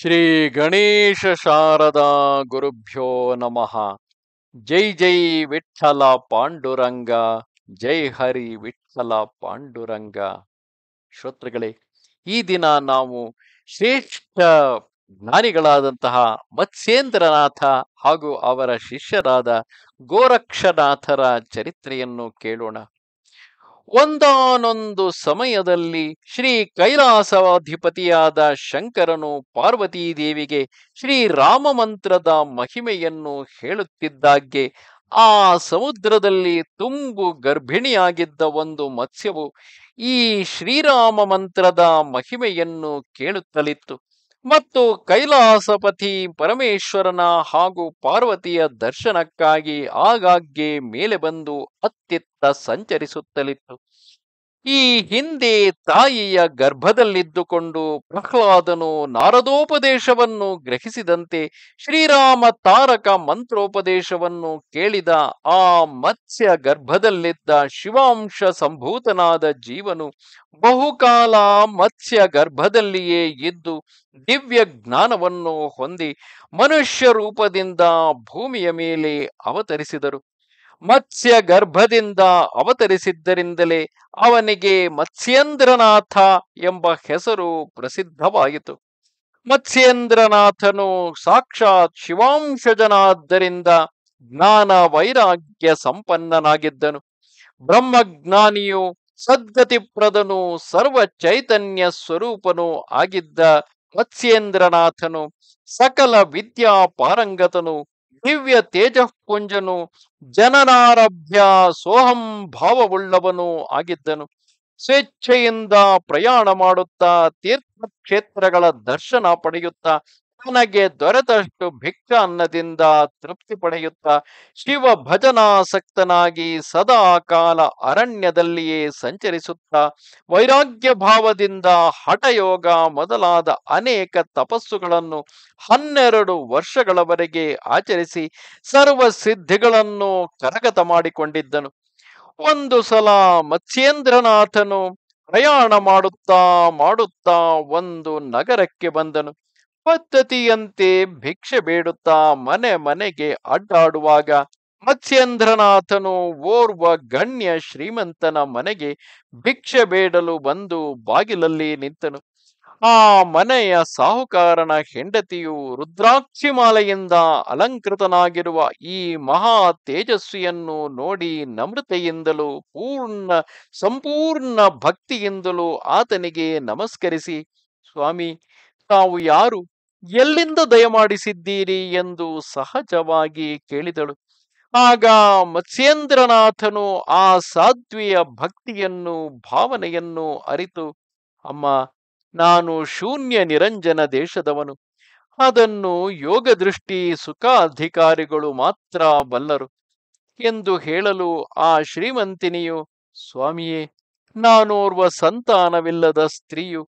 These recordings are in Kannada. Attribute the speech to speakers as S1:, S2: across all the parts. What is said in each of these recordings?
S1: ಶ್ರೀ ಗಣೇಶ ಶಾರದಾ ಗುರುಭ್ಯೋ ನಮಃ ಜೈ ಜೈ ವಿಠಲ ಪಾಂಡುರಂಗ ಜೈ ಹರಿ ವಿಠಲ ಪಾಂಡುರಂಗ ಶ್ರೋತೃಗಳೇ ಈ ದಿನ ನಾವು ಶ್ರೇಷ್ಠ ಜ್ಞಾನಿಗಳಾದಂತಹ ಮತ್ಸ್ಯೇಂದ್ರನಾಥ ಹಾಗೂ ಅವರ ಶಿಷ್ಯರಾದ ಗೋರಕ್ಷನಾಥರ ಚರಿತ್ರೆಯನ್ನು ಕೇಳೋಣ ಒಂದಾನೊಂದು ಸಮಯದಲ್ಲಿ ಶ್ರೀ ಕೈಲಾಸವಾಧಿಪತಿಯಾದ ಶಂಕರನು ಪಾರ್ವತೀದೇವಿಗೆ ಶ್ರೀರಾಮ ಮಂತ್ರದ ಮಹಿಮೆಯನ್ನು ಹೇಳುತ್ತಿದ್ದಾಗೆ ಆ ಸಮುದ್ರದಲ್ಲಿ ತುಂಬು ಗರ್ಭಿಣಿಯಾಗಿದ್ದ ಒಂದು ಮತ್ಸ್ಯವು ಈ ಶ್ರೀರಾಮ ಮಂತ್ರದ ಮಹಿಮೆಯನ್ನು ಕೇಳುತ್ತಲಿತ್ತು ಮತ್ತು ಕೈಲಾಸಪತಿ ಪರಮೇಶ್ವರನ ಹಾಗೂ ಪಾರ್ವತಿಯ ದರ್ಶನಕ್ಕಾಗಿ ಆಗಾಗ್ಗೆ ಮೇಲೆ ಬಂದು ಅತ್ತಿತ್ತ ಸಂಚರಿಸುತ್ತಲಿತ್ತು ಈ ಹಿಂದೆ ತಾಯಿಯ ಗರ್ಭದಲ್ಲಿದ್ದುಕೊಂಡು ಪ್ರಹ್ಲಾದನು ನಾರದೋಪದೇಶವನ್ನು ಗ್ರಹಿಸಿದಂತೆ ಶ್ರೀರಾಮ ತಾರಕ ಮಂತ್ರೋಪದೇಶವನ್ನು ಕೇಳಿದ ಆ ಮತ್ಸ್ಯ ಗರ್ಭದಲ್ಲಿದ್ದ ಶಿವಾಂಶ ಸಂಭೂತನಾದ ಜೀವನು ಬಹುಕಾಲ ಮತ್ಸ್ಯ ಗರ್ಭದಲ್ಲಿಯೇ ಇದ್ದು ದಿವ್ಯ ಜ್ಞಾನವನ್ನು ಹೊಂದಿ ಮನುಷ್ಯ ರೂಪದಿಂದ ಭೂಮಿಯ ಮೇಲೆ ಅವತರಿಸಿದರು ಮತ್ಸ್ಯ ಗರ್ಭದಿಂದ ಅವತರಿಸಿದ್ದರಿಂದಲೇ ಅವನಿಗೆ ಮತ್ಸ್ಯೇಂದ್ರನಾಥ ಎಂಬ ಹೆಸರು ಪ್ರಸಿದ್ಧವಾಯಿತು ಮತ್ಸ್ಯೇಂದ್ರನಾಥನು ಸಾಕ್ಷಾತ್ ಶಿವಾಂಶಜನಾದ್ದರಿಂದ ಜ್ಞಾನ ವೈರಾಗ್ಯ ಸಂಪನ್ನನಾಗಿದ್ದನು ಬ್ರಹ್ಮಜ್ಞಾನಿಯು ಸದ್ಗತಿಪ್ರದನು ಸರ್ವ ಚೈತನ್ಯ ಸ್ವರೂಪನೂ ಆಗಿದ್ದ ಮತ್ಸ್ಯೇಂದ್ರನಾಥನು ಸಕಲ ವಿದ್ಯಾ ಪಾರಂಗತನು ದಿವ್ಯ ತೇಜಃಪುಂಜನು ಜನನಾರಭ್ಯ ಸೋಹಂ ಭಾವವುಳ್ಳವನು ಆಗಿದ್ದನು ಸ್ವೇಚ್ಛೆಯಿಂದ ಪ್ರಯಾಣ ಮಾಡುತ್ತಾ ತೀರ್ಥ ಕ್ಷೇತ್ರಗಳ ದರ್ಶನ ಪಡೆಯುತ್ತಾ ತನಗೆ ದೊರೆತಷ್ಟು ಭಿಕ್ಷ ಅನ್ನದಿಂದ ತೃಪ್ತಿ ಪಡೆಯುತ್ತಾ ಶಿವ ಭಜನಾಸಕ್ತನಾಗಿ ಸದಾ ಕಾಲ ಅರಣ್ಯದಲ್ಲಿಯೇ ಸಂಚರಿಸುತ್ತಾ ವೈರಾಗ್ಯ ಭಾವದಿಂದ ಹಠಯೋಗ ಮೊದಲಾದ ಅನೇಕ ತಪಸ್ಸುಗಳನ್ನು ಹನ್ನೆರಡು ವರ್ಷಗಳವರೆಗೆ ಆಚರಿಸಿ ಸರ್ವ ಸಿದ್ಧಿಗಳನ್ನು ಕರಗತ ಮಾಡಿಕೊಂಡಿದ್ದನು ಒಂದು ಸಲ ಮತ್ಸ್ಯೇಂದ್ರನಾಥನು ಪ್ರಯಾಣ ಮಾಡುತ್ತಾ ಮಾಡುತ್ತಾ ಒಂದು ನಗರಕ್ಕೆ ಬಂದನು ಪದ್ಧತಿಯಂತೆ ಭಿಕ್ಷೆ ಬೇಡುತ್ತಾ ಮನೆ ಮನೆಗೆ ಅಡ್ಡಾಡುವಾಗ ಮತ್ಸ್ಯೇಂದ್ರನಾಥನು ಓರ್ವ ಗಣ್ಯ ಶ್ರೀಮಂತನ ಮನೆಗೆ ಭಿಕ್ಷೆ ಬೇಡಲು ಬಂದು ಬಾಗಿಲಲ್ಲಿ ನಿಂತನು ಆ ಮನೆಯ ಸಾಹುಕಾರನ ಹೆಂಡತಿಯು ರುದ್ರಾಕ್ಷಿಮಾಲೆಯಿಂದ ಅಲಂಕೃತನಾಗಿರುವ ಈ ಮಹಾ ತೇಜಸ್ವಿಯನ್ನು ನೋಡಿ ನಮ್ರತೆಯಿಂದಲೂ ಪೂರ್ಣ ಸಂಪೂರ್ಣ ಭಕ್ತಿಯಿಂದಲೂ ಆತನಿಗೆ ನಮಸ್ಕರಿಸಿ ಸ್ವಾಮಿ ತಾವು ಯಾರು ಎಲ್ಲಿಂದ ದಯಮಾಡಿಸಿದ್ದೀರಿ ಎಂದು ಸಹಜವಾಗಿ ಕೇಳಿದಳು ಆಗ ಮತ್ಸ್ಯೇಂದ್ರನಾಥನು ಆ ಸಾಧ್ವಿಯ ಭಕ್ತಿಯನ್ನು ಭಾವನೆಯನ್ನು ಅರಿತು ಅಮ್ಮ ನಾನು ಶೂನ್ಯ ನಿರಂಜನ ದೇಶದವನು ಅದನ್ನು ಯೋಗ ದೃಷ್ಟಿ ಸುಖ ಅಧಿಕಾರಿಗಳು ಮಾತ್ರ ಬಲ್ಲರು ಎಂದು ಹೇಳಲು ಆ ಶ್ರೀಮಂತಿನಿಯು ಸ್ವಾಮಿಯೇ ನಾನೋರ್ವ ಸಂತಾನವಿಲ್ಲದ ಸ್ತ್ರೀಯು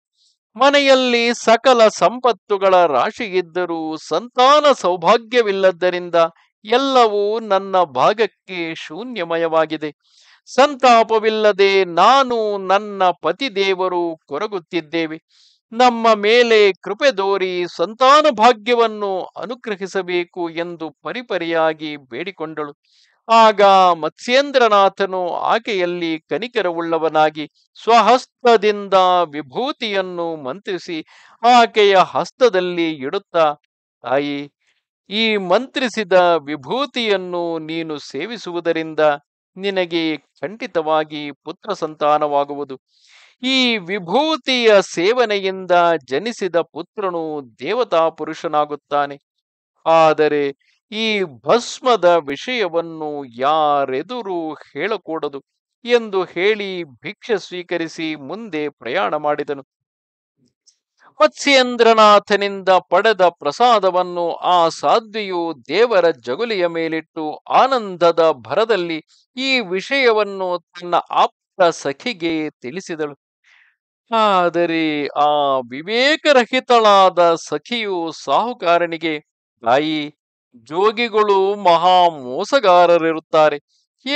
S1: ಮನೆಯಲ್ಲಿ ಸಕಲ ಸಂಪತ್ತುಗಳ ರಾಶಿಗಿದ್ದರೂ ಸಂತಾನ ಸೌಭಾಗ್ಯವಿಲ್ಲದ್ದರಿಂದ ಎಲ್ಲವೂ ನನ್ನ ಭಾಗಕ್ಕೆ ಶೂನ್ಯಮಯವಾಗಿದೆ ಸಂತಾಪವಿಲ್ಲದೆ ನಾನು ನನ್ನ ಪತಿದೇವರು ಕೊರಗುತ್ತಿದ್ದೇವೆ ನಮ್ಮ ಮೇಲೆ ಕೃಪೆ ದೋರಿ ಸಂತಾನ ಭಾಗ್ಯವನ್ನು ಅನುಗ್ರಹಿಸಬೇಕು ಎಂದು ಪರಿಪರಿಯಾಗಿ ಬೇಡಿಕೊಂಡಳು ಆಗ ಮತ್ಸ್ಯೇಂದ್ರನಾಥನು ಆಕೆಯಲ್ಲಿ ಕನಿಕರವುಳ್ಳವನಾಗಿ ಸ್ವಹಸ್ತದಿಂದ ವಿಭೂತಿಯನ್ನು ಮಂತ್ರಿಸಿ ಆಕೆಯ ಹಸ್ತದಲ್ಲಿ ಇಡುತ್ತಾ ತಾಯಿ ಈ ಮಂತ್ರಿಸಿದ ವಿಭೂತಿಯನ್ನು ನೀನು ಸೇವಿಸುವುದರಿಂದ ನಿನಗೆ ಖಂಡಿತವಾಗಿ ಪುತ್ರ ಸಂತಾನವಾಗುವುದು ಈ ವಿಭೂತಿಯ ಸೇವನೆಯಿಂದ ಜನಿಸಿದ ಪುತ್ರನು ದೇವತಾ ಪುರುಷನಾಗುತ್ತಾನೆ ಆದರೆ ಈ ಭಸ್ಮದ ವಿಷಯವನ್ನು ಯಾರೆದುರು ಹೇಳಕೂಡದು ಎಂದು ಹೇಳಿ ಭಿಕ್ಷೆ ಸ್ವೀಕರಿಸಿ ಮುಂದೆ ಪ್ರಯಾಣ ಮಾಡಿದನು ಮತ್ಸ್ಯೇಂದ್ರನಾಥನಿಂದ ಪಡೆದ ಪ್ರಸಾದವನ್ನು ಆ ಸಾಧ್ವಿಯು ದೇವರ ಜಗುಲಿಯ ಮೇಲಿಟ್ಟು ಆನಂದದ ಭರದಲ್ಲಿ ಈ ವಿಷಯವನ್ನು ತನ್ನ ಆಪ್ತ ಸಖಿಗೆ ತಿಳಿಸಿದಳು ಆದರೆ ಆ ವಿವೇಕರಹಿತಳಾದ ಸಖಿಯು ಸಾಹುಕಾರನಿಗೆ ತಾಯಿ ಜೋಗಿಗಳು ಮಹಾ ಮೋಸಗಾರರಿರುತ್ತಾರೆ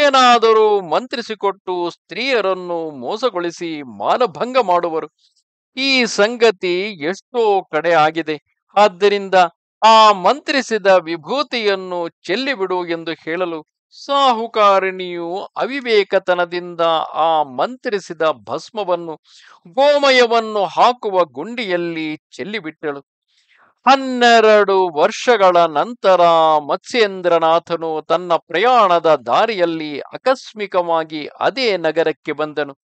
S1: ಏನಾದರೂ ಮಂತ್ರಿಸಿಕೊಟ್ಟು ಸ್ತ್ರೀಯರನ್ನು ಮೋಸಗೊಳಿಸಿ ಮಾನಭಂಗ ಮಾಡುವರು ಈ ಸಂಗತಿ ಎಷ್ಟೋ ಕಡೆ ಆಗಿದೆ ಆದ್ದರಿಂದ ಆ ಮಂತ್ರಿಸಿದ ವಿಭೂತಿಯನ್ನು ಚೆಲ್ಲಿಬಿಡು ಎಂದು ಹೇಳಲು ಸಾಹುಕಾರಿಣಿಯು ಅವಿವೇಕತನದಿಂದ ಆ ಮಂತ್ರಿಸಿದ ಭಸ್ಮವನ್ನು ಗೋಮಯವನ್ನು ಹಾಕುವ ಗುಂಡಿಯಲ್ಲಿ ಚೆಲ್ಲಿಬಿಟ್ಟಳು ಹನ್ನೆರಡು ವರ್ಷಗಳ ನಂತರ ಮತ್ಸ್ಯೇಂದ್ರನಾಥನು ತನ್ನ ಪ್ರಯಾಣದ ದಾರಿಯಲ್ಲಿ ಆಕಸ್ಮಿಕವಾಗಿ ಅದೇ ನಗರಕ್ಕೆ ಬಂದನು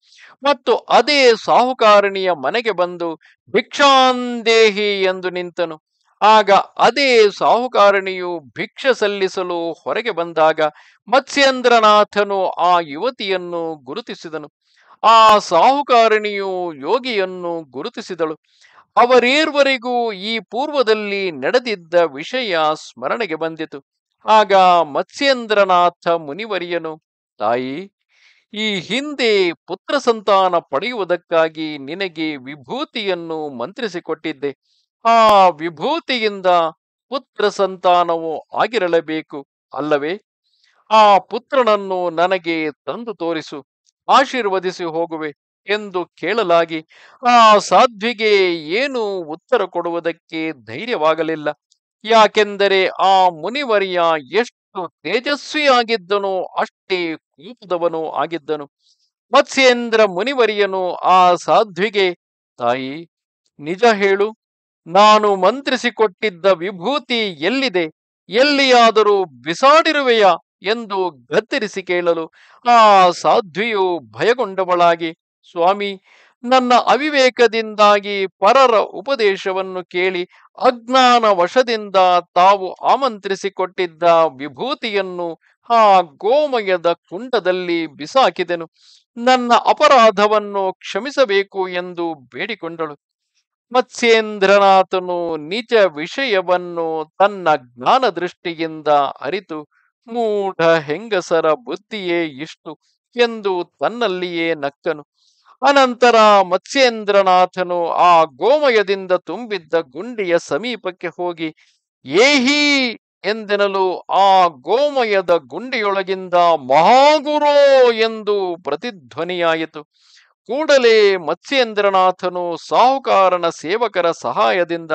S1: ಮತ್ತು ಅದೇ ಸಾಹುಕಾರಣಿಯ ಮನೆಗೆ ಬಂದು ಭಿಕ್ಷಾಂದೇಹಿ ಎಂದು ನಿಂತನು ಆಗ ಅದೇ ಸಾಹುಕಾರಣಿಯು ಭಿಕ್ಷೆ ಸಲ್ಲಿಸಲು ಹೊರಗೆ ಬಂದಾಗ ಮತ್ಸ್ಯೇಂದ್ರನಾಥನು ಆ ಯುವತಿಯನ್ನು ಗುರುತಿಸಿದನು ಆ ಸಾಹುಕಾರಣಿಯು ಯೋಗಿಯನ್ನು ಗುರುತಿಸಿದಳು ಅವರೇರ್ವರೆಗೂ ಈ ಪೂರ್ವದಲ್ಲಿ ನಡೆದಿದ್ದ ವಿಷಯ ಸ್ಮರಣೆಗೆ ಬಂದಿತು ಆಗ ಮತ್ಸ್ಯೇಂದ್ರನಾಥ ಮುನಿವರಿಯನು ತಾಯಿ ಈ ಹಿಂದೆ ಪುತ್ರ ಸಂತಾನ ಪಡೆಯುವುದಕ್ಕಾಗಿ ನಿನಗೆ ವಿಭೂತಿಯನ್ನು ಮಂತ್ರಿಸಿಕೊಟ್ಟಿದ್ದೆ ಆ ವಿಭೂತಿಯಿಂದ ಪುತ್ರ ಸಂತಾನವು ಆಗಿರಲೇಬೇಕು ಅಲ್ಲವೇ ಆ ಪುತ್ರನನ್ನು ನನಗೆ ತಂದು ತೋರಿಸು ಆಶೀರ್ವದಿಸಿ ಹೋಗುವೆ ಎಂದು ಕೇಳಲಾಗಿ ಆ ಸಾಧ್ವಿಗೆ ಏನು ಉತ್ತರ ಕೊಡುವುದಕ್ಕೆ ಧೈರ್ಯವಾಗಲಿಲ್ಲ ಯಾಕೆಂದರೆ ಆ ಮುನಿವರಿಯ ಎಷ್ಟು ತೇಜಸ್ವಿಯಾಗಿದ್ದನೋ ಅಷ್ಟೇ ಕೂಪದವನು ಆಗಿದ್ದನು ಮತ್ಸ್ಯೇಂದ್ರ ಮುನಿವರಿಯನು ಆ ಸಾಧ್ವಿಗೆ ತಾಯಿ ನಿಜ ಹೇಳು ನಾನು ಮಂತ್ರಿಸಿಕೊಟ್ಟಿದ್ದ ವಿಭೂತಿ ಎಲ್ಲಿದೆ ಎಲ್ಲಿಯಾದರೂ ಬಿಸಾಡಿರುವೆಯಾ ಎಂದು ಗತ್ತರಿಸಿ ಕೇಳಲು ಆ ಸಾಧ್ವಿಯು ಭಯಗೊಂಡವಳಾಗಿ ಸ್ವಾಮಿ ನನ್ನ ಅವಿವೇಕದಿಂದಾಗಿ ಪರರ ಉಪದೇಶವನ್ನು ಕೇಳಿ ಅಜ್ಞಾನ ವಶದಿಂದ ತಾವು ಆಮಂತ್ರಿಸಿಕೊಟ್ಟಿದ್ದ ವಿಭೂತಿಯನ್ನು ಆ ಗೋಮಯದ ಕುಂಡದಲ್ಲಿ ಬಿಸಾಕಿದೆನು ನನ್ನ ಅಪರಾಧವನ್ನು ಕ್ಷಮಿಸಬೇಕು ಎಂದು ಬೇಡಿಕೊಂಡಳು ಮತ್ಸ್ಯೇಂದ್ರನಾಥನು ನಿಜ ವಿಷಯವನ್ನು ತನ್ನ ಜ್ಞಾನ ದೃಷ್ಟಿಯಿಂದ ಅರಿತು ಮೂಢ ಹೆಂಗಸರ ಬುದ್ಧಿಯೇ ಇಷ್ಟು ಎಂದು ತನ್ನಲ್ಲಿಯೇ ನಕ್ಕನು ಅನಂತರ ಮತ್ಸ್ಯೇಂದ್ರನಾಥನು ಆ ಗೋಮಯದಿಂದ ತುಂಬಿದ್ದ ಗುಂಡಿಯ ಸಮೀಪಕ್ಕೆ ಹೋಗಿ ಏಹಿ ಎಂದೆನಲು ಆ ಗೋಮಯದ ಗುಂಡಿಯೊಳಗಿಂದ ಮಹಾಗುರೋ ಎಂದು ಪ್ರತಿಧ್ವನಿಯಾಯಿತು ಕೂಡಲೇ ಮತ್ಸ್ಯೇಂದ್ರನಾಥನು ಸಾಹುಕಾರನ ಸೇವಕರ ಸಹಾಯದಿಂದ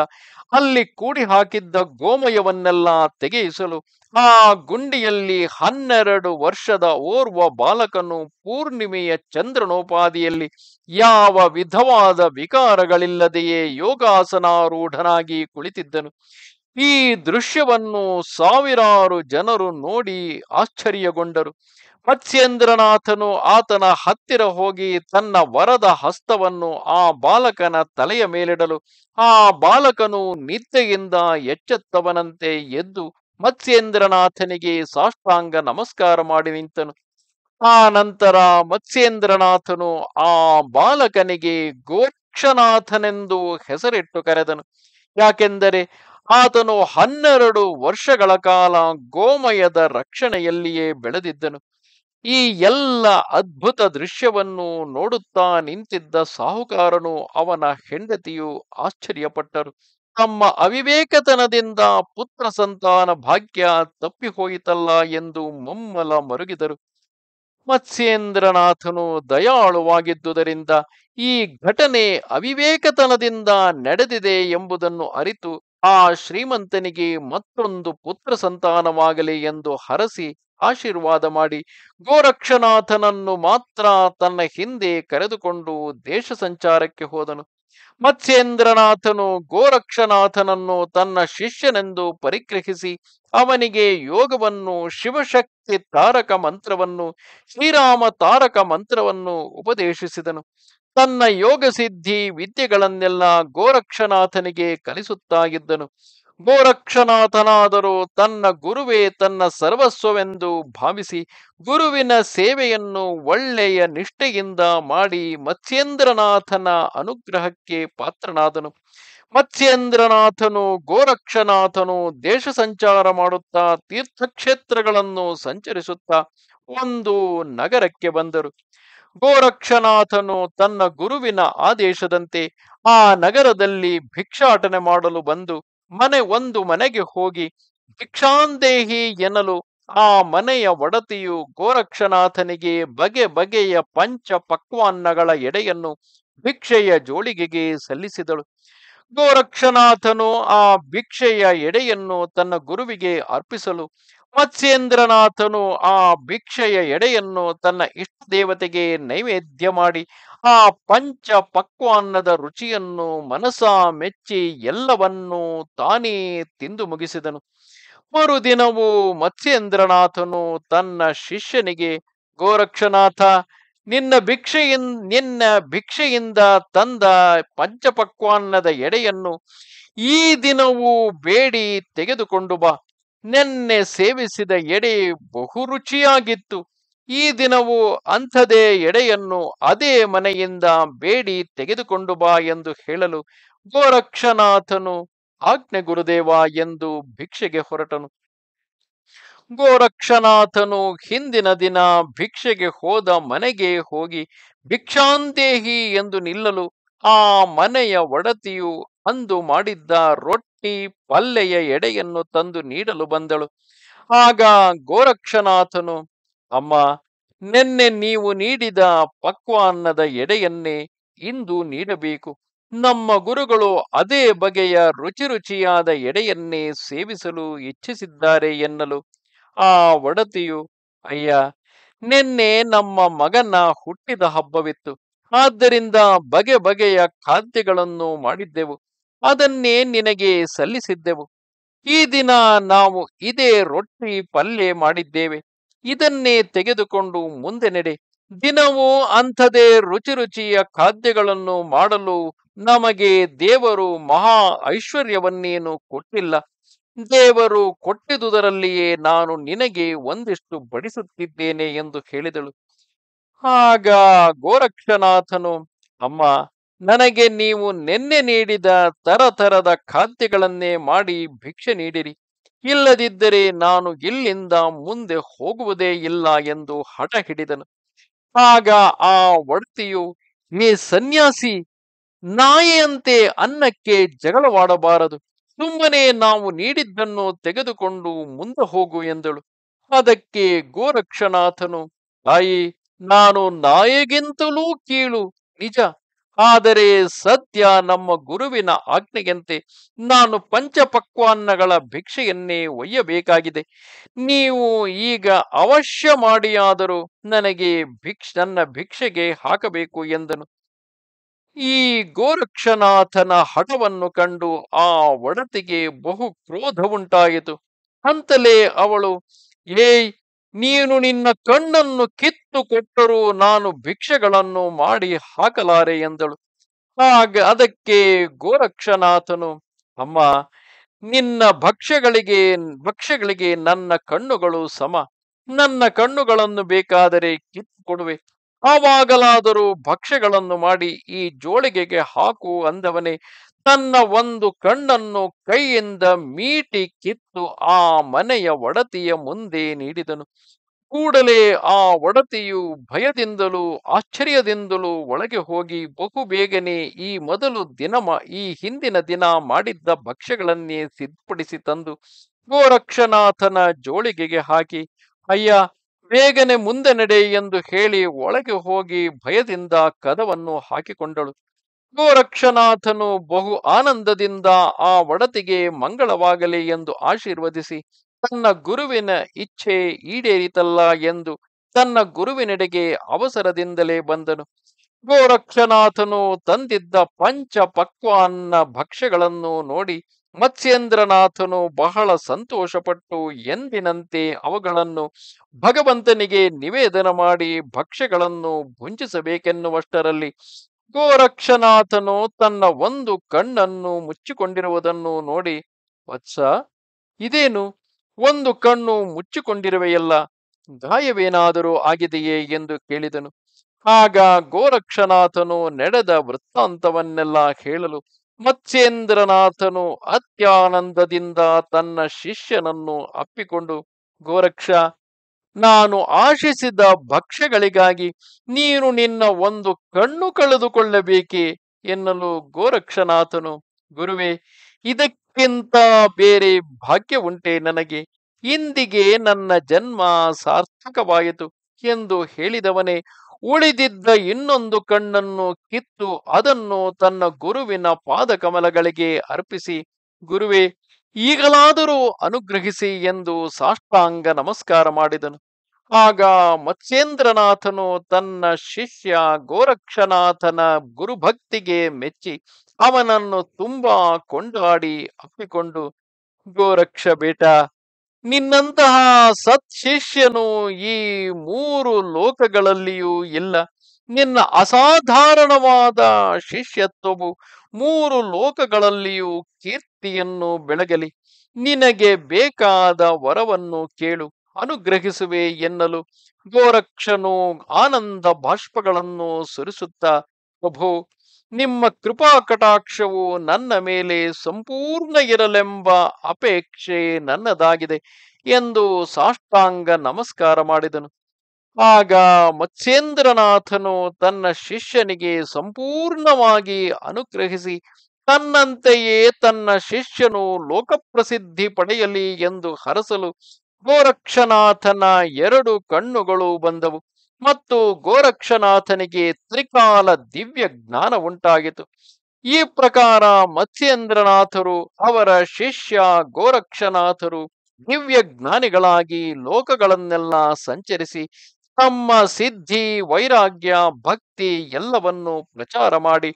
S1: ಅಲ್ಲಿ ಕೂಡಿ ಹಾಕಿದ್ದ ಗೋಮಯವನ್ನೆಲ್ಲ ತೆಗೆಯಿಸಲು ಆ ಗುಂಡಿಯಲ್ಲಿ ಹನ್ನೆರಡು ವರ್ಷದ ಓರ್ವ ಬಾಲಕನು ಪೂರ್ಣಿಮೆಯ ಚಂದ್ರನೋಪಾದಿಯಲ್ಲಿ ಯಾವ ವಿಧವಾದ ವಿಕಾರಗಳಿಲ್ಲದೆಯೇ ಯೋಗಾಸನಾರೂಢನಾಗಿ ಕುಳಿತಿದ್ದನು ಈ ದೃಶ್ಯವನ್ನು ಸಾವಿರಾರು ಜನರು ನೋಡಿ ಆಶ್ಚರ್ಯಗೊಂಡರು ಮತ್ಸ್ಯೇಂದ್ರನಾಥನು ಆತನ ಹತ್ತಿರ ಹೋಗಿ ತನ್ನ ವರದ ಹಸ್ತವನ್ನು ಆ ಬಾಲಕನ ತಲೆಯ ಮೇಲಿಡಲು ಆ ಬಾಲಕನು ನಿದ್ದೆಯಿಂದ ಎಚ್ಚೆತ್ತವನಂತೆ ಎದ್ದು ಮತ್ಸ್ಯೇಂದ್ರನಾಥನಿಗೆ ಸಾಷ್ಟಾಂಗ ನಮಸ್ಕಾರ ಮಾಡಿ ನಿಂತನು ಆ ನಂತರ ಮತ್ಸ್ಯೇಂದ್ರನಾಥನು ಆ ಬಾಲಕನಿಗೆ ಗೋಕ್ಷನಾಥನೆಂದು ಹೆಸರಿಟ್ಟು ಕರೆದನು ಯಾಕೆಂದರೆ ಆತನು ಹನ್ನೆರಡು ವರ್ಷಗಳ ಕಾಲ ಗೋಮಯದ ರಕ್ಷಣೆಯಲ್ಲಿಯೇ ಬೆಳೆದಿದ್ದನು ಈ ಎಲ್ಲ ಅದ್ಭುತ ದೃಶ್ಯವನ್ನು ನೋಡುತ್ತಾ ನಿಂತಿದ್ದ ಸಾಹುಕಾರನು ಅವನ ಹೆಂಡತಿಯು ಆಶ್ಚರ್ಯಪಟ್ಟರು ತಮ್ಮ ಅವಿವೇಕತನದಿಂದ ಪುತ್ರ ಸಂತಾನ ಭಾಗ್ಯ ತಪ್ಪಿಹೋಯಿತಲ್ಲ ಎಂದು ಮಮ್ಮಲ ಮರುಗಿದರು ಮತ್ಸ್ಯೇಂದ್ರನಾಥನು ದಯಾಳುವಾಗಿದ್ದುದರಿಂದ ಈ ಘಟನೆ ಅವಿವೇಕತನದಿಂದ ನಡೆದಿದೆ ಎಂಬುದನ್ನು ಅರಿತು ಆ ಶ್ರೀಮಂತನಿಗೆ ಮತ್ತೊಂದು ಪುತ್ರ ಸಂತಾನವಾಗಲಿ ಎಂದು ಹರಸಿ ಆಶೀರ್ವಾದ ಮಾಡಿ ಗೋರಕ್ಷನಾಥನನ್ನು ಮಾತ್ರ ತನ್ನ ಹಿಂದೆ ಕರೆದುಕೊಂಡು ದೇಶ ಸಂಚಾರಕ್ಕೆ ಹೋದನು ಮತ್ಸ್ಯೇಂದ್ರನಾಥನು ಗೋರಕ್ಷನಾಥನನ್ನು ತನ್ನ ಶಿಷ್ಯನೆಂದು ಪರಿಗ್ರಹಿಸಿ ಅವನಿಗೆ ಯೋಗವನ್ನು ಶಿವಶಕ್ತಿ ತಾರಕ ಮಂತ್ರವನ್ನು ಶ್ರೀರಾಮ ತಾರಕ ಮಂತ್ರವನ್ನು ಉಪದೇಶಿಸಿದನು ತನ್ನ ಯೋಗ ಸಿದ್ಧಿ ವಿದ್ಯೆಗಳನ್ನೆಲ್ಲ ಗೋರಕ್ಷನಾಥನಿಗೆ ಕಲಿಸುತ್ತಾಗಿದ್ದನು ಗೋರಕ್ಷನಾಥನಾದರೂ ತನ್ನ ಗುರುವೇ ತನ್ನ ಸರ್ವಸ್ವವೆಂದು ಭಾವಿಸಿ ಗುರುವಿನ ಸೇವೆಯನ್ನು ಒಳ್ಳೆಯ ನಿಷ್ಠೆಯಿಂದ ಮಾಡಿ ಮತ್ಸ್ಯೇಂದ್ರನಾಥನ ಅನುಗ್ರಹಕ್ಕೆ ಪಾತ್ರನಾದನು ಮತ್ಸ್ಯೇಂದ್ರನಾಥನು ಗೋರಕ್ಷನಾಥನು ದೇಶ ಸಂಚಾರ ಮಾಡುತ್ತಾ ತೀರ್ಥಕ್ಷೇತ್ರಗಳನ್ನು ಸಂಚರಿಸುತ್ತಾ ಒಂದು ನಗರಕ್ಕೆ ಬಂದರು ಗೋರಕ್ಷನಾಥನು ತನ್ನ ಗುರುವಿನ ಆದೇಶದಂತೆ ಆ ನಗರದಲ್ಲಿ ಭಿಕ್ಷಾಟನೆ ಮಾಡಲು ಬಂದು ಮನೆ ಒಂದು ಮನೆಗೆ ಹೋಗಿ ಭಿಕ್ಷಾಂದೇಹಿ ಎನ್ನಲು ಆ ಮನೆಯ ಒಡತಿಯು ಗೋರಕ್ಷನಾಥನಿಗೆ ಬಗೆ ಬಗೆಯ ಪಂಚ ಪಕ್ವಾನ್ನಗಳ ಎಡೆಯನ್ನು ಭಿಕ್ಷೆಯ ಜೋಳಿಗೆಗೆ ಸಲ್ಲಿಸಿದಳು ಗೋರಕ್ಷನಾಥನು ಆ ಭಿಕ್ಷೆಯ ಎಡೆಯನ್ನು ತನ್ನ ಗುರುವಿಗೆ ಅರ್ಪಿಸಲು ಮತ್ಸ್ಯೇಂದ್ರನಾಥನು ಆ ಭಿಕ್ಷೆಯ ಎಡೆಯನ್ನು ತನ್ನ ಇಷ್ಟ ದೇವತೆಗೆ ನೈವೇದ್ಯ ಮಾಡಿ ಆ ಪಂಚ ಪಕ್ವಾನ್ನದ ರುಚಿಯನ್ನು ಮನಸ ಮೆಚ್ಚಿ ಎಲ್ಲವನ್ನೂ ತಾನೇ ತಿಂದು ಮುಗಿಸಿದನು ಮರುದಿನವೂ ಮತ್ಸ್ಯೇಂದ್ರನಾಥನು ತನ್ನ ಶಿಷ್ಯನಿಗೆ ಗೋರಕ್ಷನಾಥ ನಿನ್ನ ಭಿಕ್ಷೆಯಿಂದ ನಿನ್ನ ಭಿಕ್ಷೆಯಿಂದ ತಂದ ಪಂಚಪಕ್ವಾನ್ನದ ಎಡೆಯನ್ನು ಈ ದಿನವೂ ಬೇಡಿ ತೆಗೆದುಕೊಂಡು ಬಾ ನೆನ್ನೆ ಸೇವಿಸಿದ ಎಡೆ ಬಹು ರುಚಿಯಾಗಿತ್ತು ಈ ದಿನವೂ ಅಂಥದೇ ಎಡೆಯನ್ನು ಅದೇ ಮನೆಯಿಂದ ಬೇಡಿ ತೆಗೆದುಕೊಂಡು ಬಾ ಎಂದು ಹೇಳಲು ಗೋರಕ್ಷನಾಥನು ಆಜ್ಞೆ ಗುರುದೇವ ಎಂದು ಭಿಕ್ಷೆಗೆ ಹೊರಟನು ಗೋರಕ್ಷನಾಥನು ಹಿಂದಿನ ದಿನ ಭಿಕ್ಷೆಗೆ ಹೋದ ಮನೆಗೆ ಹೋಗಿ ಭಿಕ್ಷಾಂತೇಹಿ ಎಂದು ನಿಲ್ಲಲು ಆ ಮನೆಯ ಒಡತಿಯು ಅಂದು ಮಾಡಿದ್ದ ರೊಟ್ಟಿ ಕಟ್ಟಿ ಪಲ್ಲೆಯ ಎಡೆಯನ್ನು ತಂದು ನೀಡಲು ಬಂದಳು ಆಗ ಗೋರಕ್ಷನಾಥನು ಅಮ್ಮ ನಿನ್ನೆ ನೀವು ನೀಡಿದ ಪಕ್ವಾನ್ನದ ಅನ್ನದ ಎಡೆಯನ್ನೇ ಇಂದು ನೀಡಬೇಕು ನಮ್ಮ ಗುರುಗಳು ಅದೇ ಬಗೆಯ ರುಚಿ ರುಚಿಯಾದ ಎಡೆಯನ್ನೇ ಸೇವಿಸಲು ಇಚ್ಛಿಸಿದ್ದಾರೆ ಎನ್ನಲು ಆ ಒಡತಿಯು ಅಯ್ಯ ನಿನ್ನೆ ನಮ್ಮ ಮಗನ ಹುಟ್ಟಿದ ಹಬ್ಬವಿತ್ತು ಆದ್ದರಿಂದ ಬಗೆ ಬಗೆಯ ಖಾದ್ಯಗಳನ್ನು ಮಾಡಿದ್ದೆವು ಅದನ್ನೇ ನಿನಗೆ ಸಲ್ಲಿಸಿದ್ದೆವು ಈ ದಿನ ನಾವು ಇದೇ ರೊಟ್ಟಿ ಪಲ್ಯ ಮಾಡಿದ್ದೇವೆ ಇದನ್ನೇ ತೆಗೆದುಕೊಂಡು ಮುಂದೆ ನಡೆ ದಿನವೂ ಅಂಥದೇ ರುಚಿ ರುಚಿಯ ಖಾದ್ಯಗಳನ್ನು ಮಾಡಲು ನಮಗೆ ದೇವರು ಮಹಾ ಐಶ್ವರ್ಯವನ್ನೇನು ಕೊಟ್ಟಿಲ್ಲ ದೇವರು ಕೊಟ್ಟಿದುದರಲ್ಲಿಯೇ ನಾನು ನಿನಗೆ ಒಂದಿಷ್ಟು ಬಡಿಸುತ್ತಿದ್ದೇನೆ ಎಂದು ಹೇಳಿದಳು ಆಗ ಗೋರಕ್ಷನಾಥನು ಅಮ್ಮ ನನಗೆ ನೀವು ನಿನ್ನೆ ನೀಡಿದ ತರತರದ ಖಾದ್ಯಗಳನ್ನೇ ಮಾಡಿ ಭಿಕ್ಷೆ ನೀಡಿರಿ ಇಲ್ಲದಿದ್ದರೆ ನಾನು ಇಲ್ಲಿಂದ ಮುಂದೆ ಹೋಗುವುದೇ ಇಲ್ಲ ಎಂದು ಹಠ ಹಿಡಿದನು ಆಗ ಆ ಒಡ್ತಿಯು ನೀ ಸನ್ಯಾಸಿ ನಾಯಿಯಂತೆ ಅನ್ನಕ್ಕೆ ಜಗಳವಾಡಬಾರದು ಸುಮ್ಮನೆ ನಾವು ನೀಡಿದ್ದನ್ನು ತೆಗೆದುಕೊಂಡು ಮುಂದೆ ಹೋಗು ಎಂದಳು ಅದಕ್ಕೆ ಗೋರಕ್ಷನಾಥನು ತಾಯಿ ನಾನು ನಾಯಿಗಿಂತಲೂ ಕೀಳು ನಿಜ ಆದರೆ ಸದ್ಯ ನಮ್ಮ ಗುರುವಿನ ಆಜ್ಞೆಯಂತೆ ನಾನು ಪಂಚಪಕ್ವಾನ್ನಗಳ ಭಿಕ್ಷೆಯನ್ನೇ ಒಯ್ಯಬೇಕಾಗಿದೆ ನೀವು ಈಗ ಅವಶ್ಯ ಮಾಡಿಯಾದರೂ ನನಗೆ ಭಿಕ್ಷ ನನ್ನ ಭಿಕ್ಷೆಗೆ ಹಾಕಬೇಕು ಎಂದನು ಈ ಗೋರಕ್ಷನಾಥನ ಹಠವನ್ನು ಕಂಡು ಆ ಒಡತಿಗೆ ಬಹು ಕ್ರೋಧ ಉಂಟಾಯಿತು ಅಂತಲೇ ಅವಳು ಏಯ್ ನೀನು ನಿನ್ನ ಕಣ್ಣನ್ನು ಕಿತ್ತು ಎಷ್ಟು ಕೊಟ್ಟರೂ ನಾನು ಭಿಕ್ಷೆಗಳನ್ನು ಮಾಡಿ ಹಾಕಲಾರೆ ಎಂದಳು ಆಗ ಅದಕ್ಕೆ ಗೋರಕ್ಷನಾಥನು ಅಮ್ಮ ನಿನ್ನ ಭಕ್ಷ್ಯಗಳಿಗೆ ಭಕ್ಷ್ಯಗಳಿಗೆ ನನ್ನ ಕಣ್ಣುಗಳು ಸಮ ನನ್ನ ಕಣ್ಣುಗಳನ್ನು ಬೇಕಾದರೆ ಕಿತ್ತು ಕೊಡುವೆ ಆವಾಗಲಾದರೂ ಭಕ್ಷ್ಯಗಳನ್ನು ಮಾಡಿ ಈ ಜೋಳಿಗೆಗೆ ಹಾಕು ಅಂದವನೇ ತನ್ನ ಒಂದು ಕಣ್ಣನ್ನು ಕೈಯಿಂದ ಮೀಟಿ ಕಿತ್ತು ಆ ಮನೆಯ ಒಡತಿಯ ಮುಂದೆ ನೀಡಿದನು ಕೂಡಲೇ ಆ ಒಡತಿಯು ಭಯದಿಂದಲೂ ಆಶ್ಚರ್ಯದಿಂದಲೂ ಒಳಗೆ ಹೋಗಿ ಬಹು ಬೇಗನೆ ಈ ಮೊದಲು ದಿನಮ ಈ ಹಿಂದಿನ ದಿನ ಮಾಡಿದ್ದ ಭಕ್ಷ್ಯಗಳನ್ನೇ ಸಿದ್ಧಪಡಿಸಿ ತಂದು ಗೋರಕ್ಷನಾಥನ ಜೋಳಿಗೆಗೆ ಹಾಕಿ ಅಯ್ಯ ಬೇಗನೆ ಮುಂದೆ ನಡೆ ಎಂದು ಹೇಳಿ ಒಳಗೆ ಹೋಗಿ ಭಯದಿಂದ ಕದವನ್ನು ಹಾಕಿಕೊಂಡಳು ಗೋರಕ್ಷನಾಥನು ಬಹು ಆನಂದದಿಂದ ಆ ಒಡತಿಗೆ ಮಂಗಳವಾಗಲಿ ಎಂದು ಆಶೀರ್ವದಿಸಿ ತನ್ನ ಗುರುವಿನ ಇಚ್ಛೆ ಈಡೇರಿತಲ್ಲ ಎಂದು ತನ್ನ ಗುರುವಿನೆಡೆಗೆ ಅವಸರದಿಂದಲೇ ಬಂದನು ಗೋರಕ್ಷನಾಥನು ತಂದಿದ್ದ ಪಂಚ ಪಕ್ವಾನ್ನ ಭಕ್ಷ್ಯಗಳನ್ನು ನೋಡಿ ಮತ್ಸ್ಯೇಂದ್ರನಾಥನು ಬಹಳ ಸಂತೋಷಪಟ್ಟು ಎಂದಿನಂತೆ ಅವುಗಳನ್ನು ಭಗವಂತನಿಗೆ ನಿವೇದನ ಮಾಡಿ ಭಕ್ಷ್ಯಗಳನ್ನು ಭುಂಜಿಸಬೇಕೆನ್ನುವಷ್ಟರಲ್ಲಿ ಗೋರಕ್ಷನಾಥನು ತನ್ನ ಒಂದು ಕಣ್ಣನ್ನು ಮುಚ್ಚಿಕೊಂಡಿರುವುದನ್ನು ನೋಡಿ ವತ್ಸ ಇದೇನು ಒಂದು ಕಣ್ಣು ಮುಚ್ಚಿಕೊಂಡಿರುವೆಯಲ್ಲ ಗಾಯವೇನಾದರೂ ಆಗಿದೆಯೇ ಎಂದು ಕೇಳಿದನು ಆಗ ಗೋರಕ್ಷನಾಥನು ನಡೆದ ವೃತ್ತಾಂತವನ್ನೆಲ್ಲ ಹೇಳಲು ಮತ್ಸೇಂದ್ರನಾಥನು ಅತ್ಯಾನಂದದಿಂದ ತನ್ನ ಶಿಷ್ಯನನ್ನು ಅಪ್ಪಿಕೊಂಡು ಗೋರಕ್ಷ ನಾನು ಆಶಿಸಿದ ಭಕ್ಷ್ಯಗಳಿಗಾಗಿ ನೀನು ನಿನ್ನ ಒಂದು ಕಣ್ಣು ಕಳೆದುಕೊಳ್ಳಬೇಕೆ ಎನ್ನಲು ಗೋರಕ್ಷನಾಥನು ಗುರುವೆ ಇದಕ್ಕೆ ಇದಕ್ಕಿಂತ ಬೇರೆ ಭಾಗ್ಯ ಉಂಟೆ ನನಗೆ ಇಂದಿಗೆ ನನ್ನ ಜನ್ಮ ಸಾರ್ಥಕವಾಯಿತು ಎಂದು ಹೇಳಿದವನೇ ಉಳಿದಿದ್ದ ಇನ್ನೊಂದು ಕಣ್ಣನ್ನು ಕಿತ್ತು ಅದನ್ನು ತನ್ನ ಗುರುವಿನ ಪಾದಕಮಲಗಳಿಗೆ ಅರ್ಪಿಸಿ ಗುರುವೇ ಈಗಲಾದರೂ ಅನುಗ್ರಹಿಸಿ ಎಂದು ಸಾಷ್ಟಾಂಗ ನಮಸ್ಕಾರ ಮಾಡಿದನು ಆಗ ಮತ್ಸೇಂದ್ರನಾಥನು ತನ್ನ ಶಿಷ್ಯ ಗೋರಕ್ಷನಾಥನ ಗುರುಭಕ್ತಿಗೆ ಮೆಚ್ಚಿ ಅವನನ್ನು ತುಂಬಾ ಕೊಂಡಾಡಿ ಅಪ್ಪಿಕೊಂಡು ಗೋರಕ್ಷ ಬೇಟ ನಿನ್ನಂತಹ ಸತ್ ಶಿಷ್ಯನು ಈ ಮೂರು ಲೋಕಗಳಲ್ಲಿಯೂ ಇಲ್ಲ ನಿನ್ನ ಅಸಾಧಾರಣವಾದ ಶಿಷ್ಯತ್ವವು ಮೂರು ಲೋಕಗಳಲ್ಲಿಯೂ ಕೀರ್ತಿಯನ್ನು ಬೆಳಗಲಿ ನಿನಗೆ ಬೇಕಾದ ವರವನ್ನು ಕೇಳು ಅನುಗ್ರಹಿಸುವೆ ಎನ್ನಲು ಗೋರಕ್ಷನು ಆನಂದ ಬಾಷ್ಪಗಳನ್ನು ಸುರಿಸುತ್ತ ಪ್ರಭು ನಿಮ್ಮ ಕೃಪಾ ಕಟಾಕ್ಷವು ನನ್ನ ಮೇಲೆ ಸಂಪೂರ್ಣ ಇರಲೆಂಬ ಅಪೇಕ್ಷೆ ನನ್ನದಾಗಿದೆ ಎಂದು ಸಾಷ್ಟಾಂಗ ನಮಸ್ಕಾರ ಮಾಡಿದನು ಆಗ ಮತ್ಸೇಂದ್ರನಾಥನು ತನ್ನ ಶಿಷ್ಯನಿಗೆ ಸಂಪೂರ್ಣವಾಗಿ ಅನುಗ್ರಹಿಸಿ ತನ್ನಂತೆಯೇ ತನ್ನ ಶಿಷ್ಯನು ಲೋಕಪ್ರಸಿದ್ಧಿ ಪಡೆಯಲಿ ಎಂದು ಹರಸಲು ಗೋರಕ್ಷನಾಥನ ಎರಡು ಕಣ್ಣುಗಳು ಬಂದವು ಮತ್ತು ಗೋರಕ್ಷನಾಥನಿಗೆ ತ್ರಿಕಾಲ ದಿವ್ಯ ಜ್ಞಾನ ಉಂಟಾಗಿತು ಈ ಪ್ರಕಾರ ಮತ್ಸ್ಯೇಂದ್ರನಾಥರು ಅವರ ಶಿಷ್ಯ ಗೋರಕ್ಷನಾಥರು ದಿವ್ಯ ಜ್ಞಾನಿಗಳಾಗಿ ಲೋಕಗಳನ್ನೆಲ್ಲ ಸಂಚರಿಸಿ ತಮ್ಮ ಸಿದ್ಧಿ ವೈರಾಗ್ಯ ಭಕ್ತಿ ಎಲ್ಲವನ್ನು ಪ್ರಚಾರ ಮಾಡಿ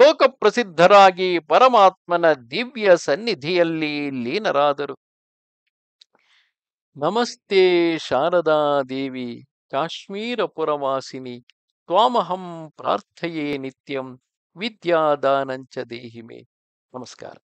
S1: ಲೋಕಪ್ರಸಿದ್ಧರಾಗಿ ಪರಮಾತ್ಮನ ದಿವ್ಯ ಸನ್ನಿಧಿಯಲ್ಲಿ ಲೀನರಾದರು ನಮಸ್ತೆ ಶಾರದಾ ದೇವಿ ಕಾಶ್ಮೀರಪುರವಾಸಿನಿ ತ್ವಾಮಹಂ ಪ್ರಾರ್ಥಯೇ ನಿತ್ಯಂ ವಿದ್ಯಾದಾನಂಚ ಮೇ ನಮಸ್ಕಾರ